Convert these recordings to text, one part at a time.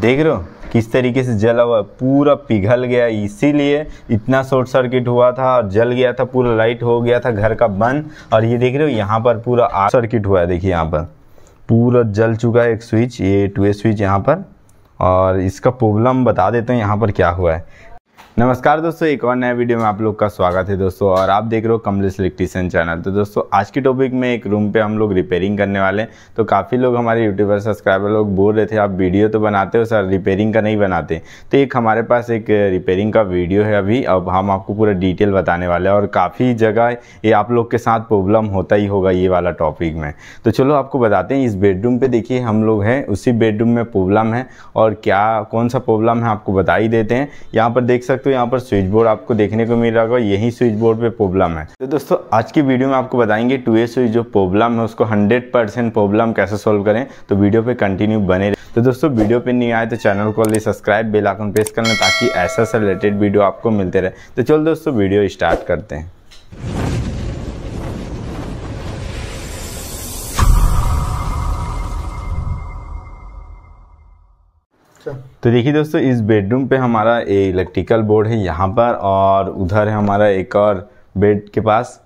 देख रहे हो किस तरीके से जला हुआ पूरा पिघल गया इसीलिए इतना शॉर्ट सर्किट हुआ था और जल गया था पूरा लाइट हो गया था घर का बंद और ये देख रहे हो यहाँ पर पूरा आर सर्किट हुआ है देखिए यहाँ पर पूरा जल चुका है एक स्विच ये टू स्विच यहाँ पर और इसका प्रॉब्लम बता देते हैं यहाँ पर क्या हुआ है नमस्कार दोस्तों एक और नया वीडियो में आप लोग का स्वागत है दोस्तों और आप देख रहे हो कमलेश इलेक्ट्रीशियन चैनल तो दोस्तों आज की टॉपिक में एक रूम पे हम लोग रिपेयरिंग करने वाले हैं तो काफ़ी लोग हमारे यूट्यूबर सब्सक्राइबर लोग बोल रहे थे आप वीडियो तो बनाते हो सर रिपेयरिंग का नहीं बनाते तो एक हमारे पास एक रिपेयरिंग का वीडियो है अभी अब हम आपको पूरा डिटेल बताने वाले हैं और काफ़ी जगह ये आप लोग के साथ प्रॉब्लम होता ही होगा ये वाला टॉपिक में तो चलो आपको बताते हैं इस बेडरूम पर देखिए हम लोग हैं उसी बेडरूम में प्रॉब्लम है और क्या कौन सा प्रॉब्लम है आपको बता ही देते हैं यहाँ पर देख सकते तो यहाँ पर स्विच बोर्ड आपको देखने को मिल रहा होगा यही स्विच बोर्ड पे प्रॉब्लम है तो दोस्तों आज की वीडियो में आपको बताएंगे टू ए स्विच जो प्रॉब्लम है उसको हंड्रेड परसेंट प्रॉब्लम कैसे सोल्व करें तो वीडियो पे कंटिन्यू बने रहे तो दोस्तों वीडियो पे नहीं आए तो चैनल को ले सब्सक्राइब बेल आइकन प्रेस करना ताकि ऐसा से रिलेटेड वीडियो आपको मिलते रहे तो चलो दोस्तों वीडियो स्टार्ट करते हैं तो देखिए दोस्तों इस बेडरूम पे हमारा एक इलेक्ट्रिकल बोर्ड है यहाँ पर और उधर है हमारा एक और बेड के पास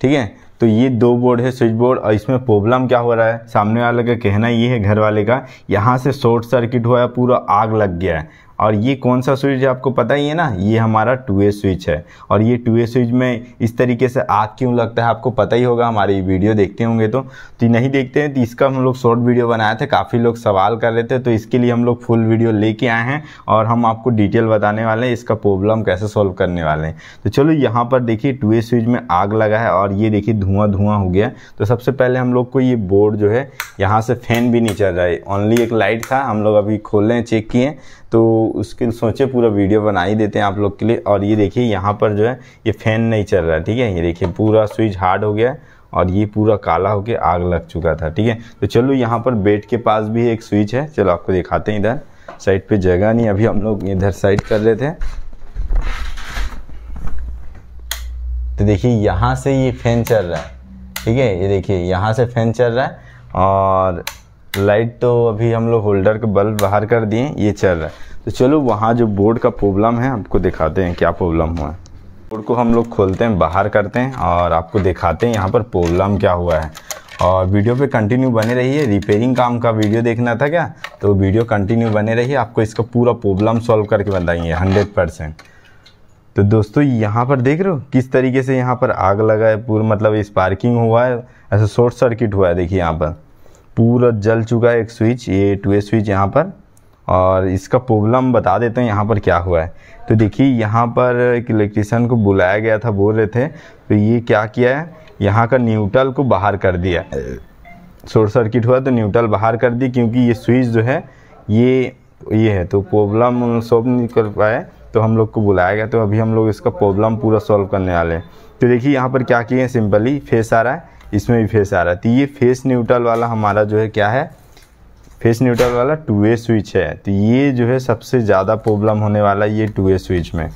ठीक है तो ये दो बोर्ड है स्विच बोर्ड और इसमें प्रॉब्लम क्या हो रहा है सामने वाले का कहना ये है घर वाले का यहाँ से शॉर्ट सर्किट हुआ है पूरा आग लग गया है और ये कौन सा स्विच आपको पता ही है ना ये हमारा टू ए स्विच है और ये टू ए स्विच में इस तरीके से आग क्यों लगता है आपको पता ही होगा हमारी वीडियो देखते होंगे तो तो नहीं देखते हैं तो इसका हम लोग शॉर्ट वीडियो बनाए थे काफ़ी लोग सवाल कर रहे थे तो इसके लिए हम लोग फुल वीडियो लेके आए हैं और हम आपको डिटेल बताने वाले हैं इसका प्रॉब्लम कैसे सॉल्व करने वाले हैं तो चलो यहाँ पर देखिए टू ए स्विच में आग लगा है और ये देखिए धुआं धुआं हो गया तो सबसे पहले हम लोग को ये बोर्ड जो है यहाँ से फैन भी नहीं चल रहा है ओनली एक लाइट था हम लोग अभी खोले चेक किए तो उसके सोचे पूरा वीडियो बना ही देते हैं आप लोग के लिए और ये देखिए यहाँ पर जो है ये फैन नहीं चल रहा है ठीक है ये देखिए पूरा स्विच हार्ड हो गया और ये पूरा काला होके आग लग चुका था ठीक है तो चलो यहाँ पर बेड के पास भी एक स्विच है चलो आपको दिखाते हैं इधर साइड पे जगह नहीं अभी हम लोग इधर साइड कर रहे थे तो देखिए यहाँ से ये फैन चल रहा है ठीक है ये देखिए यहाँ से फैन चल रहा है और लाइट तो अभी हम लोग होल्डर के बल्ब बाहर कर दिए ये चल रहा है तो चलो वहाँ जो बोर्ड का प्रॉब्लम है आपको दिखाते हैं क्या प्रॉब्लम हुआ है बोर्ड को हम लोग खोलते हैं बाहर करते हैं और आपको दिखाते हैं यहाँ पर प्रॉब्लम क्या हुआ है और वीडियो पे कंटिन्यू बने रहिए रिपेयरिंग काम का वीडियो देखना था क्या तो वीडियो कंटिन्यू बने रहिए आपको इसका पूरा प्रॉब्लम सॉल्व करके बताएंगे हंड्रेड परसेंट तो दोस्तों यहाँ पर देख रहे हो किस तरीके से यहाँ पर आग लगा है पूरा मतलब स्पार्किंग हुआ है ऐसा शॉर्ट सर्किट हुआ है देखिए यहाँ पर पूरा जल चुका है एक स्विच ये टू ए स्विच यहाँ पर और इसका प्रॉब्लम बता देते हैं यहाँ पर क्या हुआ है तो देखिए यहाँ पर एक इलेक्ट्रिशियन को बुलाया गया था बोल रहे थे तो ये क्या किया है यहाँ का न्यूट्रल को बाहर कर दिया शॉर्ट सर्किट हुआ तो न्यूट्रल बाहर कर दी क्योंकि ये स्विच जो है ये ये है तो प्रॉब्लम सॉल्व नहीं कर पाए तो हम लोग को बुलाया गया तो अभी हम लोग इसका प्रॉब्लम पूरा सॉल्व करने वाले हैं तो देखिए यहाँ पर क्या किए हैं सिंपली फेस आ रहा है इसमें भी फेस आ रहा है तो ये फेस न्यूट्रल वाला हमारा जो है क्या है फेस न्यूट्रल वाला टू ए स्विच है तो ये जो है सबसे ज़्यादा प्रॉब्लम होने वाला ये टू ए स्विच में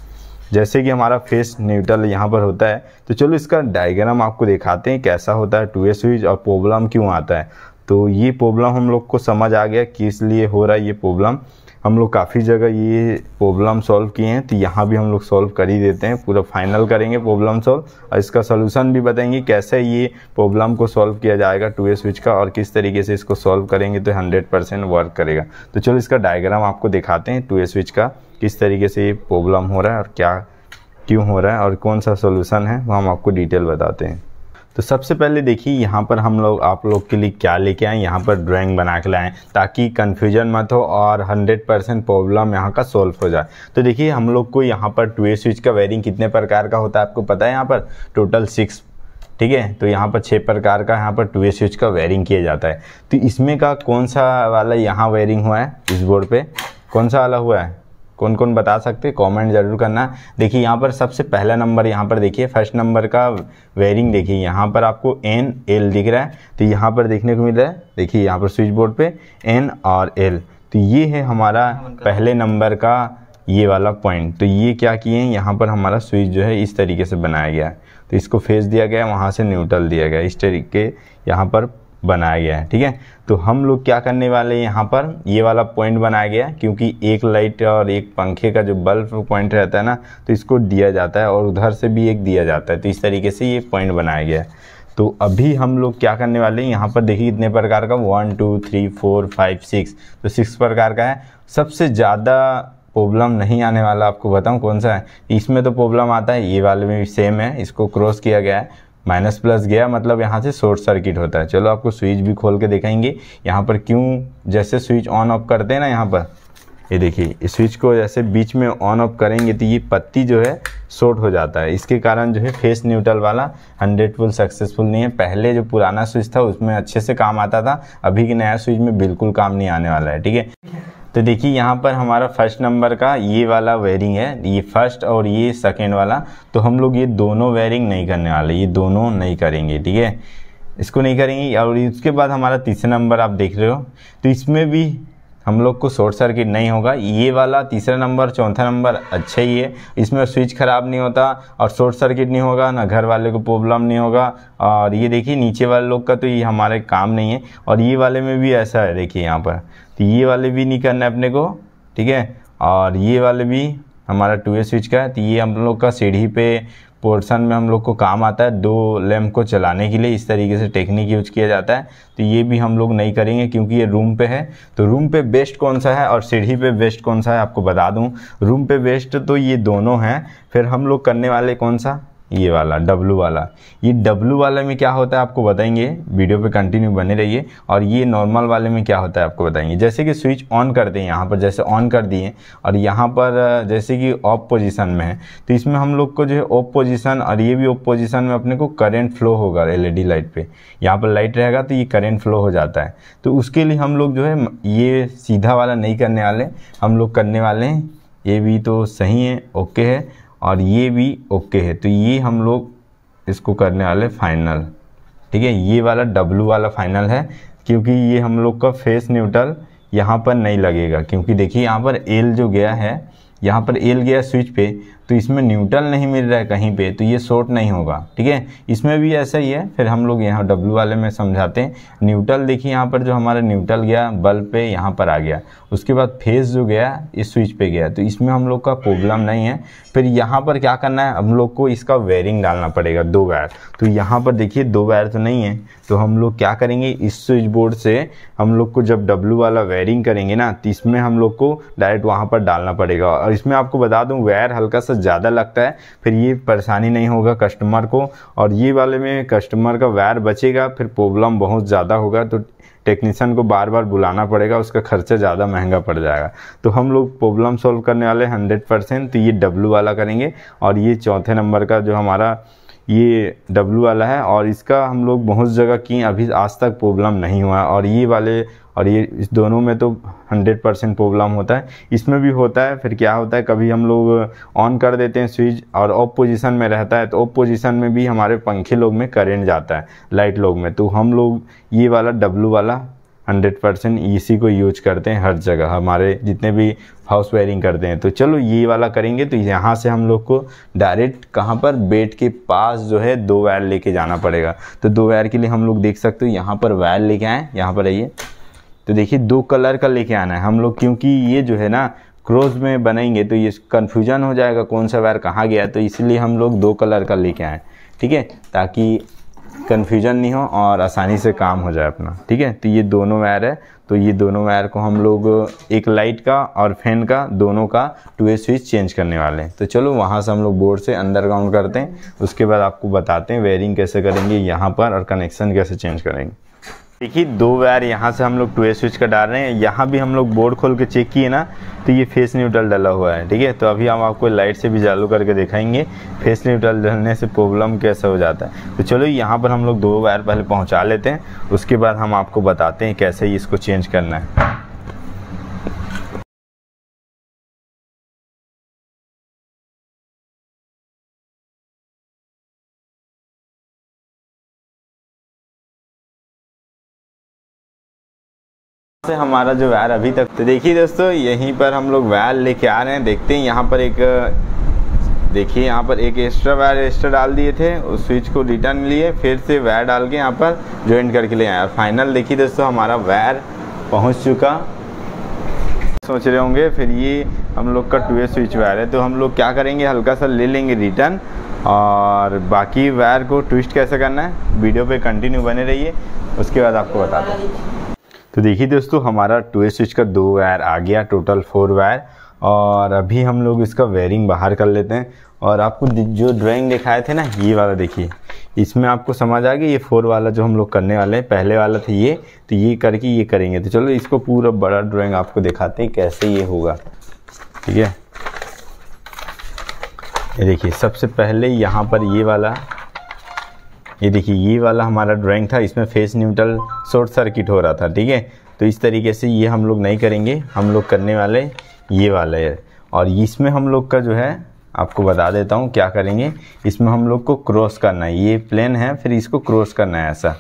जैसे कि हमारा फेस न्यूट्रल यहाँ पर होता है तो चलो इसका डायग्राम आपको दिखाते हैं कैसा होता है टू ए स्विच और प्रॉब्लम क्यों आता है तो ये प्रॉब्लम हम लोग को समझ आ गया किस लिए हो रहा है ये प्रॉब्लम हम लोग काफ़ी जगह ये प्रॉब्लम सॉल्व किए हैं तो यहाँ भी हम लोग सॉल्व कर ही देते हैं पूरा फाइनल करेंगे प्रॉब्लम सॉल्व और इसका सोल्यूशन भी बताएंगे कैसे ये प्रॉब्लम को सॉल्व किया जाएगा टू ए स्विच का और किस तरीके से इसको सॉल्व करेंगे तो हंड्रेड परसेंट वर्क करेगा तो चलो इसका डायग्राम आपको दिखाते हैं टू ए स्विच का किस तरीके से ये प्रॉब्लम हो रहा है और क्या क्यों हो रहा है और कौन सा सोल्यूशन है वो हम आपको डिटेल बताते हैं तो सबसे पहले देखिए यहाँ पर हम लोग आप लोग के लिए क्या लेके आए यहाँ पर ड्राइंग बना के लाएँ ताकि कन्फ्यूजन मत हो और 100 परसेंट प्रॉब्लम यहाँ का सॉल्व हो जाए तो देखिए हम लोग को यहाँ पर ट्वेल्व स्विच का वायरिंग कितने प्रकार का होता है आपको पता है यहाँ पर टोटल सिक्स ठीक है तो यहाँ पर छः प्रकार का यहाँ पर टू स्विच का वायरिंग किया जाता है तो इसमें का कौन सा वाला यहाँ वायरिंग हुआ है इस बोर्ड पर कौन सा वाला हुआ है कौन कौन बता सकते हैं कमेंट ज़रूर करना देखिए यहाँ पर सबसे पहला नंबर यहाँ पर देखिए फर्स्ट नंबर का वेयरिंग देखिए यहाँ पर आपको एन एल दिख रहा है तो यहाँ पर देखने को मिल रहा है देखिए यहाँ पर स्विच बोर्ड पे एन और एल तो ये है हमारा पहले नंबर का ये वाला पॉइंट तो ये क्या किए हैं यहाँ पर हमारा स्विच जो है इस तरीके से बनाया गया है तो इसको फेस दिया गया है वहाँ से न्यूट्रल दिया गया इस तरीके यहाँ पर बनाया गया है ठीक है तो हम लोग क्या करने वाले हैं यहाँ पर ये वाला पॉइंट बनाया गया है क्योंकि एक लाइट और एक पंखे का जो बल्ब पॉइंट रहता है ना तो इसको दिया जाता है और उधर से भी एक दिया जाता है तो इस तरीके से ये पॉइंट बनाया गया है तो अभी हम लोग क्या करने वाले हैं यहाँ पर देखिए इतने प्रकार का one two three four five six तो सिक्स प्रकार का है सबसे ज़्यादा प्रॉब्लम नहीं आने वाला आपको बताऊँ कौन सा है इसमें तो प्रॉब्लम आता है ये वाले में भी सेम है इसको क्रॉस किया गया है माइनस प्लस गया मतलब यहाँ से शॉर्ट सर्किट होता है चलो आपको स्विच भी खोल के दिखाएंगे यहाँ पर क्यों जैसे स्विच ऑन ऑफ करते हैं ना यहाँ पर ये देखिए स्विच को जैसे बीच में ऑन ऑफ करेंगे तो ये पत्ती जो है शॉर्ट हो जाता है इसके कारण जो है फेस न्यूट्रल वाला हंड्रेड फुल सक्सेसफुल नहीं है पहले जो पुराना स्विच था उसमें अच्छे से काम आता था अभी के नया स्विच में बिल्कुल काम नहीं आने वाला है ठीक है तो देखिए यहाँ पर हमारा फर्स्ट नंबर का ये वाला वेयरिंग है ये फर्स्ट और ये सेकेंड वाला तो हम लोग ये दोनों वेयरिंग नहीं करने वाले ये दोनों नहीं करेंगे ठीक है इसको नहीं करेंगे और इसके बाद हमारा तीसरा नंबर आप देख रहे हो तो इसमें भी हम लोग को शॉर्ट सर्किट नहीं होगा ये वाला तीसरा नंबर चौथा नंबर अच्छा ही है इसमें स्विच ख़राब नहीं होता और शॉर्ट सर्किट नहीं होगा ना घर वाले को प्रॉब्लम नहीं होगा और ये देखिए नीचे वाले लोग का तो ये हमारे काम नहीं है और ये वाले में भी ऐसा है देखिए यहाँ पर तो ये वाले भी नहीं करना अपने को ठीक है और ये वाले भी हमारा टू ए स्विच का है तो ये हम लोग का सीढ़ी पे पोर्सन में हम लोग को काम आता है दो लैम्प को चलाने के लिए इस तरीके से टेक्निक यूज किया जाता है तो ये भी हम लोग नहीं करेंगे क्योंकि ये रूम पे है तो रूम पे बेस्ट कौन सा है और सीढ़ी पे बेस्ट कौन सा है आपको बता दूँ रूम पे बेस्ट तो ये दोनों हैं फिर हम लोग करने वाले कौन सा ये वाला डब्लू वाला ये डब्लू वाले में क्या होता है आपको बताएंगे वीडियो पे कंटिन्यू बने रहिए और ये नॉर्मल वाले में क्या होता है आपको बताएंगे जैसे कि स्विच ऑन कर दें यहाँ पर जैसे ऑन कर दिए और यहाँ पर जैसे कि ऑफ पोजीशन में है तो इसमें हम लोग को जो है ऑफ पोजीशन और ये भी ऑफ पोजीशन में अपने को करेंट फ्लो होगा एल लाइट पर यहाँ पर लाइट रहेगा तो ये करेंट फ्लो हो जाता है तो उसके लिए हम लोग जो है ये सीधा वाला नहीं करने वाले हम लोग करने वाले हैं ये भी तो सही है ओके है और ये भी ओके है तो ये हम लोग इसको करने वाले फाइनल ठीक है ये वाला डब्लू वाला फाइनल है क्योंकि ये हम लोग का फेस न्यूट्रल यहाँ पर नहीं लगेगा क्योंकि देखिए यहाँ पर एल जो गया है यहाँ पर एल गया स्विच पे तो इसमें न्यूट्रल नहीं मिल रहा है कहीं पे तो ये शॉर्ट नहीं होगा ठीक है इसमें भी ऐसा ही है फिर हम लोग यहाँ डब्ल्यू वाले में समझाते हैं न्यूट्रल देखिए यहाँ पर जो हमारा न्यूट्रल गया बल्ब पे यहाँ पर आ गया उसके बाद फेस जो गया इस स्विच पे गया तो इसमें हम लोग का प्रॉब्लम नहीं है फिर यहाँ पर क्या करना है हम लोग को इसका वायरिंग डालना पड़ेगा दो वायर तो यहाँ पर देखिए दो वायर तो नहीं है तो हम लोग क्या करेंगे इस स्विच बोर्ड से हम लोग को जब डब्ल्यू वाला वायरिंग करेंगे ना तो इसमें हम लोग को डायरेक्ट वहाँ पर डालना पड़ेगा और इसमें आपको बता दूँ वायर हल्का सा ज़्यादा लगता है फिर ये परेशानी नहीं होगा कस्टमर को और ये वाले में कस्टमर का वायर बचेगा फिर प्रॉब्लम बहुत ज़्यादा होगा तो टेक्नीशियन को बार बार बुलाना पड़ेगा उसका खर्चा ज़्यादा महंगा पड़ जाएगा तो हम लोग प्रॉब्लम सॉल्व करने वाले हंड्रेड परसेंट तो ये डब्लू वाला करेंगे और ये चौथे नंबर का जो हमारा ये डब्लू वाला है और इसका हम लोग बहुत जगह किए अभी आज तक प्रॉब्लम नहीं हुआ और ये वाले और ये इस दोनों में तो 100 परसेंट प्रॉब्लम होता है इसमें भी होता है फिर क्या होता है कभी हम लोग ऑन कर देते हैं स्विच और ऑफ पोजीशन में रहता है तो ऑफ पोजीशन में भी हमारे पंखे लोग में करेंट जाता है लाइट लोग में तो हम लोग ये वाला डब्लू वाला हंड्रेड परसेंट इसी e को यूज करते हैं हर जगह हमारे जितने भी हाउस वायरिंग करते हैं तो चलो ये वाला करेंगे तो यहाँ से हम लोग को डायरेक्ट कहाँ पर बेड के पास जो है दो वायर लेके जाना पड़ेगा तो दो वायर के लिए हम लोग देख सकते हो यहाँ पर वायर लेके आए यहाँ पर आइए तो देखिए दो कलर का लेके आना है हम लोग क्योंकि ये जो है ना क्रोज में बनाएंगे तो ये कन्फ्यूजन हो जाएगा कौन सा वायर कहाँ गया तो इसलिए हम लोग दो कलर का लेके आए ठीक है ताकि कन्फ्यूजन नहीं हो और आसानी से काम हो जाए अपना ठीक है तो ये दोनों वायर है तो ये दोनों वायर को हम लोग एक लाइट का और फैन का दोनों का टू ए स्विच चेंज करने वाले हैं तो चलो वहाँ से हम लोग बोर्ड से अंडरग्राउंड करते हैं उसके बाद आपको बताते हैं वायरिंग कैसे करेंगे यहाँ पर और कनेक्शन कैसे चेंज करेंगे देखिए दो वायर यहाँ से हम लोग टू ए स्विच का डाल रहे हैं यहाँ भी हम लोग बोर्ड खोल के चेक किए ना तो ये फेस न्यूट्रल डला हुआ है ठीक है तो अभी हम आपको लाइट से भी चालू करके दिखाएंगे फेस न्यूट्रल डलने से प्रॉब्लम कैसा हो जाता है तो चलो यहाँ पर हम लोग दो वायर पहले पहुँचा लेते हैं उसके बाद हम आपको बताते हैं कैसे इसको चेंज करना है से हमारा जो वैर अभी तक तो देखिए दोस्तों यहीं पर हम लोग वैर लेके आ रहे हैं देखते हैं यहाँ पर एक देखिए यहाँ पर एक एक्स्ट्रा वायर एक्स्ट्रा डाल दिए थे उस स्विच को रिटर्न लिए फिर से वायर डाल के यहाँ पर ज्वाइन करके ले आए और फाइनल देखिए दोस्तों हमारा वायर पहुँच चुका सोच रहे होंगे फिर ये हम लोग का टू स्विच वायर है तो हम लोग क्या करेंगे हल्का सा ले लेंगे रिटर्न और बाकी वायर को ट्विस्ट कैसे करना है वीडियो पे कंटिन्यू बने रहिए उसके बाद आपको बता दें तो देखिए दोस्तों हमारा टू स्विच का दो वायर आ गया टोटल फोर वायर और अभी हम लोग इसका वायरिंग बाहर कर लेते हैं और आपको जो ड्राइंग दिखाए थे ना ये वाला देखिए इसमें आपको समझ आ गया ये फोर वाला जो हम लोग करने वाले हैं पहले वाला था ये तो ये करके ये करेंगे तो चलो इसको पूरा बड़ा ड्राइंग आपको दिखाते हैं कैसे ये होगा ठीक है देखिए सबसे पहले यहाँ पर ये वाला ये देखिए ये वाला हमारा ड्राइंग था इसमें फेस न्यूट्रल शॉर्ट सर्किट हो रहा था ठीक है तो इस तरीके से ये हम लोग नहीं करेंगे हम लोग करने वाले ये वाला है और इसमें हम लोग का जो है आपको बता देता हूँ क्या करेंगे इसमें हम लोग को क्रॉस करना है ये प्लेन है फिर इसको क्रॉस करना है ऐसा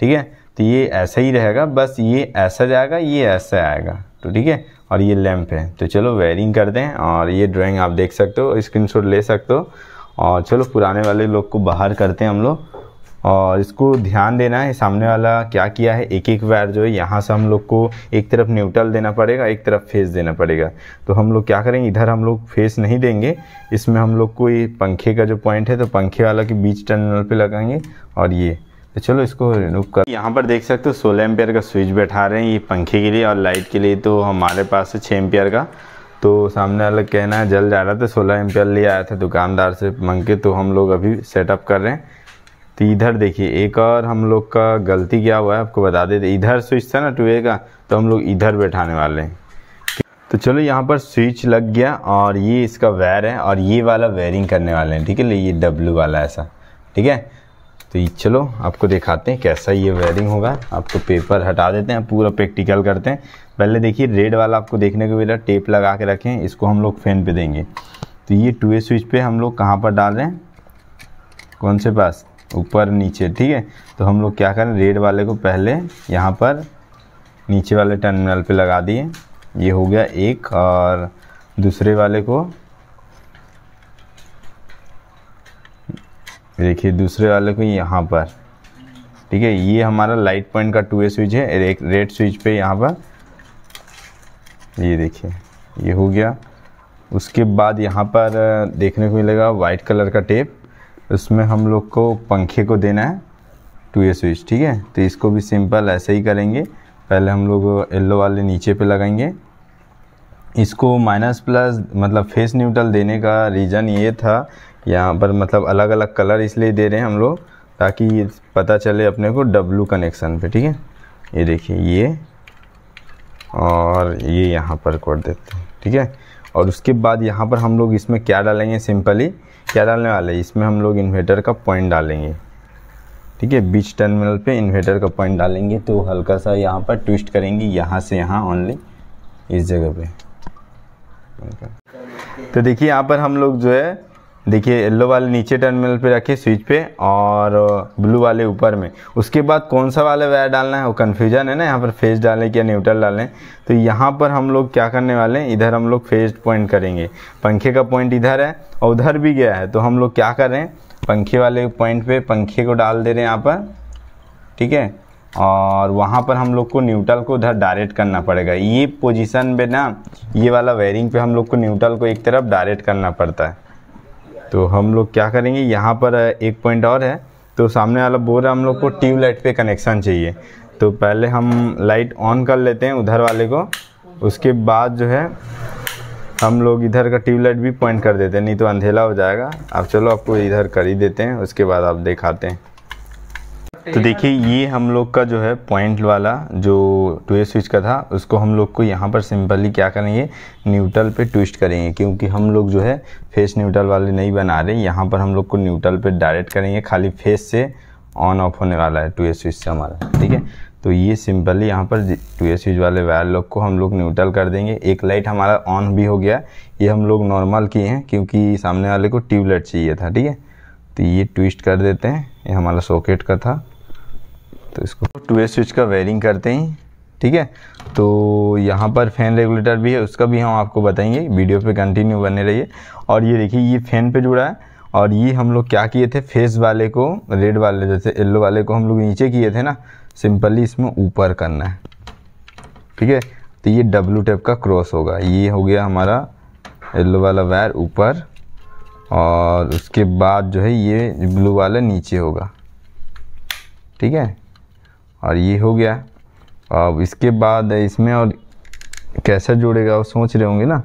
ठीक है तो ये ऐसा ही रहेगा बस ये ऐसा जाएगा ये ऐसा आएगा तो ठीक है और ये लैम्प है तो चलो वायरिंग कर दें और ये ड्राइंग आप देख सकते हो स्क्रीनशॉट ले सकते हो और चलो पुराने वाले लोग को बाहर करते हैं हम लोग और इसको ध्यान देना है सामने वाला क्या किया है एक एक वायर जो है यहाँ से हम लोग को एक तरफ न्यूट्रल देना पड़ेगा एक तरफ फेस देना पड़ेगा तो हम लोग क्या करेंगे इधर हम लोग फेस नहीं देंगे इसमें हम लोग को ये पंखे का जो पॉइंट है तो पंखे वाला के बीच टर्मिनल पे लगाएंगे और ये तो चलो इसको रिमूव कर यहाँ पर देख सकते हो सोलह एम्पेयर का स्विच बैठा रहे हैं ये पंखे के लिए और लाइट के लिए तो हमारे पास है छः एम्पेयर का तो सामने वाला कहना है जल जा रहा था सोलह एम्पेयर ले आया था दुकानदार से मंग के तो हम लोग अभी सेटअप कर रहे हैं तो इधर देखिए एक और हम लोग का गलती क्या हुआ है आपको बता देते इधर स्विच था ना टू का तो हम लोग इधर बैठाने वाले हैं तो चलो यहाँ पर स्विच लग गया और ये इसका वायर है और ये वाला वायरिंग करने वाले हैं ठीक है ये डब्लू वाला ऐसा ठीक है तो ये चलो आपको दिखाते हैं कैसा ये वायरिंग होगा आपको तो पेपर हटा देते हैं पूरा प्रैक्टिकल करते हैं पहले देखिए रेड वाला आपको देखने को मिला टेप लगा के रखें इसको हम लोग फैन पे देंगे तो ये टू ए स्विच पे हम लोग कहाँ पर डाल रहे हैं कौन से पास ऊपर नीचे ठीक है तो हम लोग क्या करें रेड वाले को पहले यहाँ पर नीचे वाले टर्मिनल पे लगा दिए ये हो गया एक और दूसरे वाले को देखिए दूसरे वाले को यहाँ पर ठीक है ये हमारा लाइट पॉइंट का टू ए स्विच है एक रेड स्विच पे यहाँ पर ये देखिए ये हो गया उसके बाद यहाँ पर देखने को मिलेगा वाइट कलर का टेप उसमें हम लोग को पंखे को देना है टू ए स्विच ठीक है तो इसको भी सिंपल ऐसे ही करेंगे पहले हम लोग येल्लो वाले नीचे पे लगाएंगे इसको माइनस प्लस मतलब फेस न्यूट्रल देने का रीज़न ये था यहाँ पर मतलब अलग अलग कलर इसलिए दे रहे हैं हम लोग ताकि पता चले अपने को डब्लू कनेक्शन पे ठीक है ये देखिए ये और ये यहाँ पर कर देते हैं ठीक है और उसके बाद यहाँ पर हम लोग इसमें क्या डालेंगे सिंपली क्या डालने वाले इसमें हम लोग इन्वेटर का पॉइंट डालेंगे ठीक है बीच टर्मिनल पे इन्वेटर का पॉइंट डालेंगे तो हल्का सा यहाँ पर ट्विस्ट करेंगे यहाँ से यहाँ ओनली इस जगह पे तो देखिए यहाँ पर हम लोग जो है देखिए येल्लो वाले नीचे टर्मिनल पे रखिए स्विच पे और ब्लू uh, वाले ऊपर में उसके बाद कौन सा वाले वायर डालना है वो कन्फ्यूजन है ना यहाँ पर फेज डालें क्या न्यूट्रल डालें तो यहाँ पर हम लोग क्या करने वाले हैं इधर हम लोग फेज पॉइंट करेंगे पंखे का पॉइंट इधर है और उधर भी गया है तो हम लोग क्या कर रहे हैं पंखे वाले पॉइंट पर पंखे को डाल दे रहे हैं यहाँ पर ठीक है और वहाँ पर हम लोग को न्यूट्रल को उधर डायरेक्ट करना पड़ेगा ये पोजीशन पे ना ये वाला वायरिंग पे हम लोग को न्यूट्रल को एक तरफ डायरेक्ट करना पड़ता है तो हम लोग क्या करेंगे यहाँ पर एक पॉइंट और है तो सामने वाला बोर है हम लोग को ट्यूबलाइट पे कनेक्शन चाहिए तो पहले हम लाइट ऑन कर लेते हैं उधर वाले को उसके बाद जो है हम लोग इधर का ट्यूबलाइट भी पॉइंट कर देते हैं नहीं तो अंधेला हो जाएगा अब चलो आपको इधर कर ही देते हैं उसके बाद आप दिखाते हैं तो देखिए ये हम लोग का जो है पॉइंट वाला जो टूए स्विच का था उसको हम लोग को यहाँ पर सिंपली क्या करेंगे न्यूट्रल पे ट्विस्ट करेंगे क्योंकि हम लोग जो है फेस न्यूट्रल वाले नहीं बना रहे यहाँ पर हम लोग को न्यूट्रल पे डायरेक्ट करेंगे खाली फेस से ऑन ऑफ होने वाला है टू स्विच से हमारा ठीक है तो ये सिंपली यहाँ पर टू स्विच वाले वायर लोग को हम लोग न्यूट्रल कर देंगे एक लाइट हमारा ऑन भी हो गया ये हम लोग नॉर्मल किए हैं क्योंकि सामने वाले को ट्यूबलाइट चाहिए था ठीक है तो ये ट्विस्ट कर देते हैं ये हमारा सॉकेट का था तो इसको टू वे स्विच का वायरिंग करते हैं ठीक है तो यहाँ पर फैन रेगुलेटर भी है उसका भी हम आपको बताएंगे वीडियो पे कंटिन्यू बने रहिए और ये देखिए ये फैन पे जुड़ा है और ये हम लोग क्या किए थे फेस वाले को रेड वाले जैसे येल्लो वाले को हम लोग नीचे किए थे ना सिंपली इसमें ऊपर करना है ठीक है तो ये डब्लू टेप का क्रॉस होगा ये हो गया हमारा येल्लो वाला वायर ऊपर और उसके बाद जो है ये ब्लू वाला नीचे होगा ठीक है और ये हो गया अब इसके बाद इसमें और कैसा जुड़ेगा वो सोच रहे होंगे ना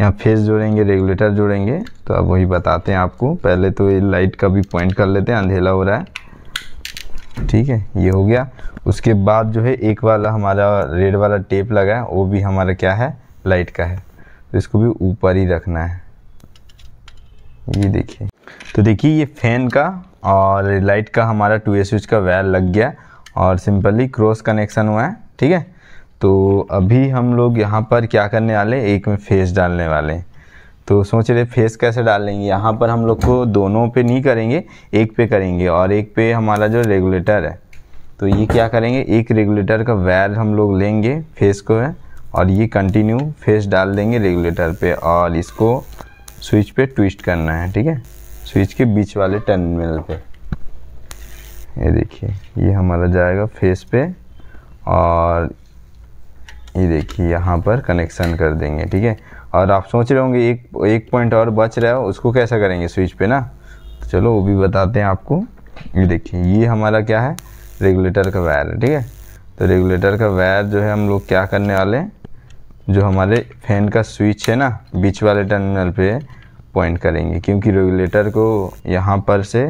यहाँ फेस जोड़ेंगे रेगुलेटर जोड़ेंगे तो अब वही बताते हैं आपको पहले तो ये लाइट का भी पॉइंट कर लेते हैं अंधेला हो रहा है ठीक है ये हो गया उसके बाद जो है एक वाला हमारा रेड वाला टेप लगा है वो भी हमारा क्या है लाइट का है तो इसको भी ऊपर ही रखना है ये देखिए तो देखिए ये फैन का और लाइट का हमारा टू स्विच का वायर लग गया और सिंपली क्रॉस कनेक्शन हुआ है ठीक है तो अभी हम लोग यहाँ पर क्या करने वाले एक में फेस डालने वाले हैं तो सोच रहे फेस कैसे डालेंगे यहाँ पर हम लोग को दोनों पे नहीं करेंगे एक पे करेंगे और एक पे हमारा जो रेगुलेटर है तो ये क्या करेंगे एक रेगुलेटर का वायर हम लोग लेंगे फेस को है और ये कंटिन्यू फेस डाल देंगे रेगुलेटर पे और इसको स्विच पे ट्विस्ट करना है ठीक है स्विच के बीच वाले टर्मिनल पे ये देखिए ये हमारा जाएगा फेस पे और ये देखिए यहाँ पर कनेक्शन कर देंगे ठीक है और आप सोच रहे होंगे एक एक पॉइंट और बच रहा है उसको कैसा करेंगे स्विच पे ना तो चलो वो भी बताते हैं आपको ये देखिए ये हमारा क्या है रेगुलेटर का वायर है ठीक है तो रेगुलेटर का वायर जो है हम लोग क्या करने वाले हैं जो हमारे फैन का स्विच है ना बीच वाले टर्मिनल पे पॉइंट करेंगे क्योंकि रेगुलेटर को यहाँ पर से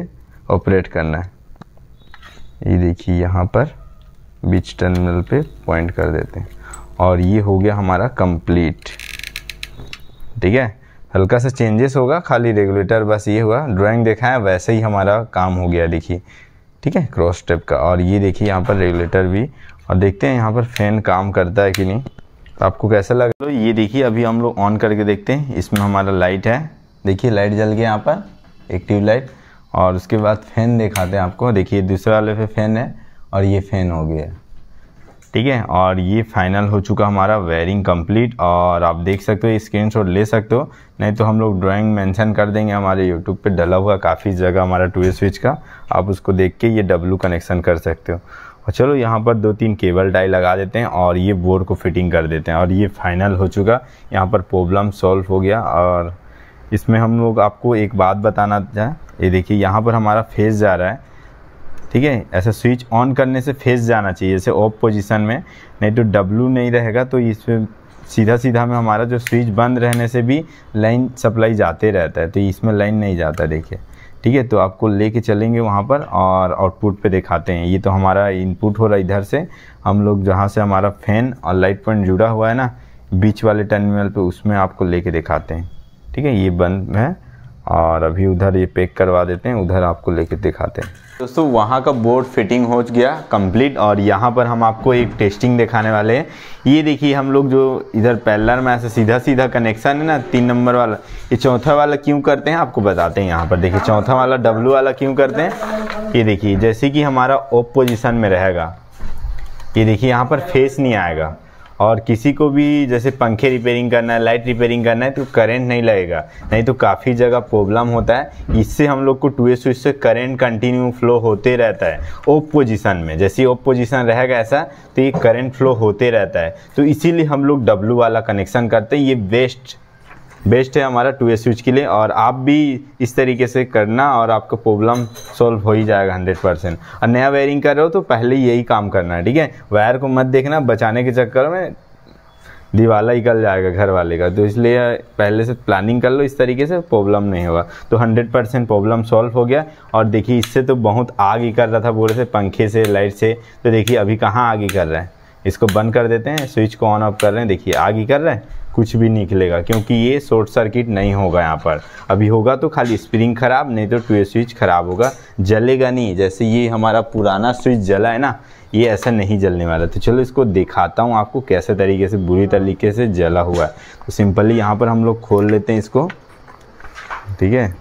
ऑपरेट करना है ये देखिए यहाँ पर बीच टर्मिनल पे पॉइंट कर देते हैं और ये हो गया हमारा कंप्लीट ठीक है हल्का सा चेंजेस होगा खाली रेगुलेटर बस ये हुआ ड्राइंग देखा है वैसे ही हमारा काम हो गया देखिए ठीक है क्रॉस स्टेप का और ये देखिए यहाँ पर रेगुलेटर भी और देखते हैं यहाँ पर फैन काम करता है कि नहीं तो आपको कैसा लग तो ये देखिए अभी हम लोग ऑन करके देखते हैं इसमें हमारा लाइट है देखिए लाइट जल गया यहाँ पर एक लाइट और उसके बाद फैन दिखाते हैं आपको देखिए दूसरे वाले पे फैन है और ये फैन हो गया ठीक है और ये फाइनल हो चुका हमारा वायरिंग कंप्लीट और आप देख सकते हो स्क्रीन शॉट ले सकते हो नहीं तो हम लोग ड्राइंग मेंशन कर देंगे हमारे यूट्यूब पे डला हुआ काफ़ी जगह हमारा टू स्विच का आप उसको देख के ये डब्लू कनेक्शन कर सकते हो और चलो यहाँ पर दो तीन केबल टाई लगा देते हैं और ये बोर्ड को फिटिंग कर देते हैं और ये फाइनल हो चुका यहाँ पर प्रॉब्लम सॉल्व हो गया और इसमें हम लोग आपको एक बात बताना चाहें ये देखिए यहाँ पर हमारा फेस जा रहा है ठीक है ऐसा स्विच ऑन करने से फेस जाना चाहिए जैसे ऑफ पोजीशन में नहीं तो डब्लू नहीं रहेगा तो इसमें सीधा सीधा में हमारा जो स्विच बंद रहने से भी लाइन सप्लाई जाते रहता है तो इसमें लाइन नहीं जाता देखिए ठीक है तो आपको लेके चलेंगे वहाँ पर और आउटपुट पे दिखाते हैं ये तो हमारा इनपुट हो रहा है इधर से हम लोग जहाँ से हमारा फैन और लाइट पॉइंट जुड़ा हुआ है ना बीच वाले टर्मिनल पे उसमें आपको लेके दिखाते हैं ठीक है ये बंद है और अभी उधर ये पैक करवा देते हैं उधर आपको लेके दिखाते हैं दोस्तों वहाँ का बोर्ड फिटिंग हो गया कंप्लीट और यहाँ पर हम आपको एक टेस्टिंग दिखाने वाले हैं ये देखिए हम लोग जो इधर पैलर में ऐसे सीधा सीधा कनेक्शन है ना तीन नंबर वाला ये चौथा वाला क्यों करते हैं आपको बताते हैं यहाँ पर देखिए चौथा वाला डब्लू वाला क्यों करते हैं ये देखिए जैसे कि हमारा ओप पोजिशन में रहेगा ये देखिए यहाँ पर फेस नहीं आएगा और किसी को भी जैसे पंखे रिपेयरिंग करना है लाइट रिपेयरिंग करना है तो करंट नहीं लगेगा नहीं तो काफ़ी जगह प्रॉब्लम होता है इससे हम लोग को टूए स्विच से करंट कंटिन्यू फ्लो होते रहता है ओप पोजिशन में जैसे ओप पोजिशन रहेगा ऐसा तो ये करंट फ्लो होते रहता है तो इसीलिए हम लोग डब्लू वाला कनेक्शन करते हैं ये बेस्ट बेस्ट है हमारा टू एस के लिए और आप भी इस तरीके से करना और आपका प्रॉब्लम सॉल्व हो ही जाएगा हंड्रेड परसेंट और नया वायरिंग कर रहे हो तो पहले यही काम करना है ठीक है वायर को मत देखना बचाने के चक्कर में दिवाला ही जाएगा घर वाले का तो इसलिए पहले से प्लानिंग कर लो इस तरीके से प्रॉब्लम नहीं होगा तो 100 परसेंट प्रॉब्लम सॉल्व हो गया और देखिए इससे तो बहुत आग ही कर रहा था बोले से पंखे से लाइट से तो देखिए अभी कहाँ आगे कर रहा है इसको बंद कर देते हैं स्विच को ऑन ऑफ कर रहे हैं देखिए आग ही कर रहे हैं कुछ भी निकलेगा क्योंकि ये शॉर्ट सर्किट नहीं होगा यहाँ पर अभी होगा तो खाली स्प्रिंग खराब नहीं तो ट्वे स्विच खराब होगा जलेगा नहीं जैसे ये हमारा पुराना स्विच जला है ना ये ऐसा नहीं जलने वाला तो चलो इसको दिखाता हूँ आपको कैसे तरीके से बुरी तरीके से जला हुआ है तो सिंपली यहाँ पर हम लोग खोल लेते हैं इसको ठीक है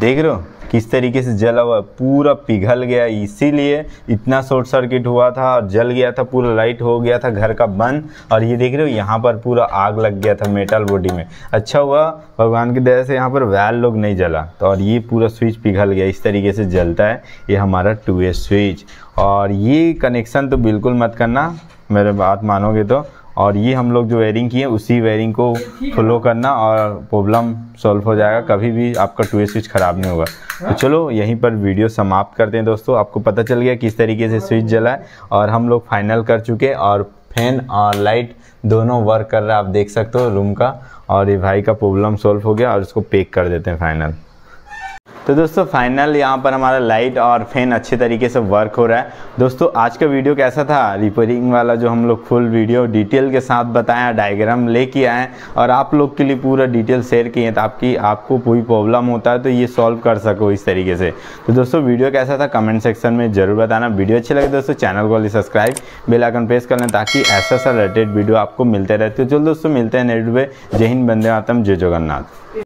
देख रहे हो किस तरीके से जला हुआ पूरा पिघल गया इसीलिए इतना शॉर्ट सर्किट हुआ था और जल गया था पूरा लाइट हो गया था घर का बंद और ये देख रहे हो यहाँ पर पूरा आग लग गया था मेटल बॉडी में अच्छा हुआ भगवान की दया से यहाँ पर वैल लोग नहीं जला तो और ये पूरा स्विच पिघल गया इस तरीके से जलता है ये हमारा टू स्विच और ये कनेक्शन तो बिल्कुल मत करना मेरे बात मानोगे तो और ये हम लोग जो वेयरिंग किए उसी वेयरिंग को फॉलो करना और प्रॉब्लम सॉल्व हो जाएगा कभी भी आपका टू स्विच ख़राब नहीं होगा तो चलो यहीं पर वीडियो समाप्त करते हैं दोस्तों आपको पता चल गया किस तरीके से स्विच जलाए और हम लोग फाइनल कर चुके और फैन और लाइट दोनों वर्क कर रहा है आप देख सकते हो रूम का और ये भाई का प्रॉब्लम सॉल्व हो गया और इसको पेक कर देते हैं फाइनल तो दोस्तों फाइनल यहाँ पर हमारा लाइट और फैन अच्छे तरीके से वर्क हो रहा है दोस्तों आज का वीडियो कैसा था रिपेयरिंग वाला जो हम लोग फुल वीडियो डिटेल के साथ बताया डायग्राम लेके आए और आप लोग के लिए पूरा डिटेल शेयर किए तो आपकी आपको कोई प्रॉब्लम होता है तो ये सॉल्व कर सको इस तरीके से तो दोस्तों वीडियो कैसा था कमेंट सेक्शन में ज़रूर बताना वीडियो अच्छे लगे दोस्तों चैनल को सब्सक्राइब बेलाइकन प्रेस कर लें ताकि ऐसा सा रिलेटेड वीडियो आपको मिलते रहते हो चलो दोस्तों मिलते हैं नेट पर जय हिंद बंदे आतम जय जगन्नाथ